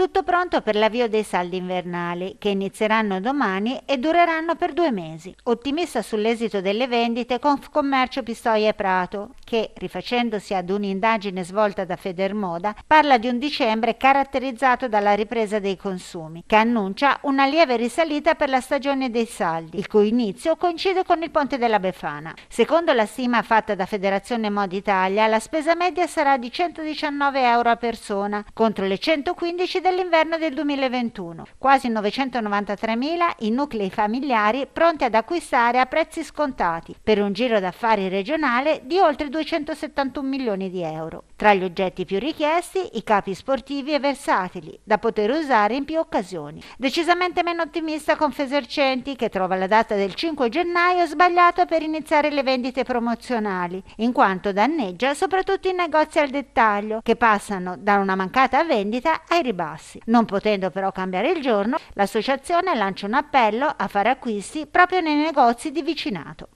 Tutto pronto per l'avvio dei saldi invernali, che inizieranno domani e dureranno per due mesi. Ottimista sull'esito delle vendite, Confcommercio Pistoia e Prato, che, rifacendosi ad un'indagine svolta da Federmoda, parla di un dicembre caratterizzato dalla ripresa dei consumi, che annuncia una lieve risalita per la stagione dei saldi, il cui inizio coincide con il ponte della Befana. Secondo la stima fatta da Federazione Mod Italia, la spesa media sarà di 119 euro a persona, contro le 115 del dell'inverno del 2021, quasi 993.000 i nuclei familiari pronti ad acquistare a prezzi scontati per un giro d'affari regionale di oltre 271 milioni di euro. Tra gli oggetti più richiesti i capi sportivi e versatili da poter usare in più occasioni. Decisamente meno ottimista Confesercenti che trova la data del 5 gennaio sbagliata per iniziare le vendite promozionali, in quanto danneggia soprattutto i negozi al dettaglio che passano da una mancata vendita ai ribassi tassi. Non potendo però cambiare il giorno, l'associazione lancia un appello a fare acquisti proprio nei negozi di vicinato.